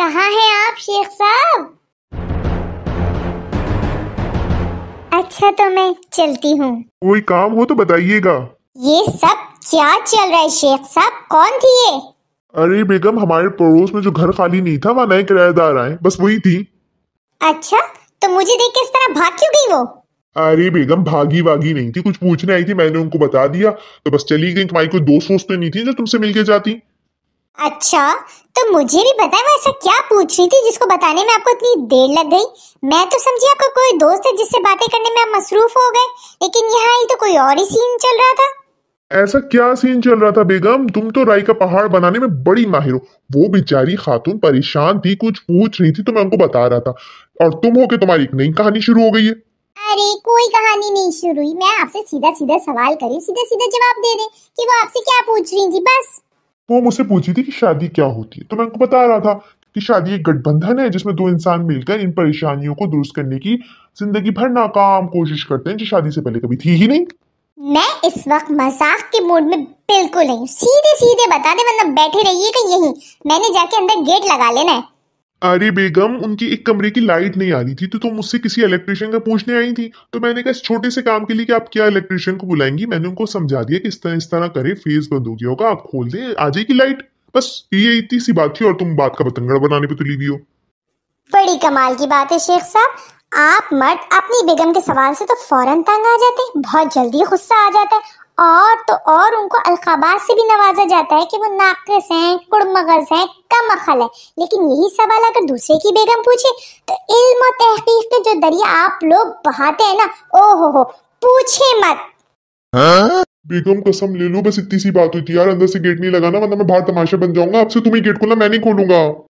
कहाँ हैं आप शेख साहब अच्छा तो मैं चलती हूँ कोई काम हो तो बताइएगा ये सब क्या चल रहा है शेख साहब कौन थी ये अरे बेगम हमारे पड़ोस में जो घर खाली नहीं था वहाँ नए किरायेदार आए बस वही थी अच्छा तो मुझे देख के इस तरह भाग क्यों गई वो अरे बेगम भागी भागी नहीं थी कुछ पूछने आई थी मैंने उनको बता दिया तो बस चली गई तुम्हारी कोई दोस्त वोस्त तो नहीं थी जो तुमसे के जाती अच्छा तो मुझे भी बताएं मैं ऐसा क्या पूछ रही थी जिसको बताने में आपको इतनी देर लग गई मैं तो समझी आपका कोई दोस्त है जिससे बातें करने में आप मसरूफ हो गए लेकिन यहाँ ही तो कोई और ही सीन चल रहा था ऐसा क्या सीन चल रहा था बेगम तुम तो राय का पहाड़ बनाने में बड़ी माहिर हो वो बेचारी खातून परेशान थी कुछ पूछ रही थी तो मैं उनको बता रहा था और तुम हो के तुम्हारी एक नई कहानी शुरू हो गई है अरे कोई कहानी नहीं शुरू हुई मैं आपसे सीधा सीधा सवाल करी सीधा सीधा जवाब दे दे कि वो आपसे क्या पूछ रही थी बस तो वो मुझसे पूछी थी कि शादी क्या होती है तो मैं उनको बता रहा था कि शादी एक गठबंधन है जिसमें दो इंसान मिलकर इन परेशानियों को दुरुस्त करने की जिंदगी भर नाकाम कोशिश करते हैं जो शादी से पहले कभी थी ही नहीं मैं इस वक्त मजाक के मूड में बिल्कुल नहीं सीधे सीधे बता दे मतलब बैठे रहिएगा यहीं मैंने जाके अंदर गेट लगा लेना है अरे बेगम उनकी एक कमरे की लाइट नहीं आ रही थी तो तुम तो मुझसे किसी इलेक्ट्रिशियन का पूछने आई थी तो मैंने कहा इस छोटे से काम के लिए कि आप क्या इलेक्ट्रिशियन को बुलाएंगी मैंने उनको समझा दिया कि इस तरह इस तरह करे फेस बंद हो गया होगा आप खोल दे आ जाएगी लाइट बस ये इतनी सी बात थी और तुम बात का बतंगड़ बनाने पर तुली हुई हो बड़ी कमाल की बात है शेख साहब आप मर्द अपनी बेगम के सवाल से तो फौरन तंग आ जाते बहुत जल्दी गुस्सा आ जाता है और तो और उनको अलकाबाद से भी नवाजा जाता है कि वो नाकस हैं कुड़मगज हैं कम अखल है लेकिन यही सवाल अगर दूसरे की बेगम पूछे तो इल्म और तहकीक के जो दरिया आप लोग बहाते हैं ना ओ हो हो पूछे मत हाँ? बेगम कसम ले लो बस इतनी सी बात हुई थी यार अंदर से गेट नहीं लगाना वरना मैं बाहर तमाशा बन जाऊंगा आपसे तुम्हें गेट खोलना मैं नहीं खोलूंगा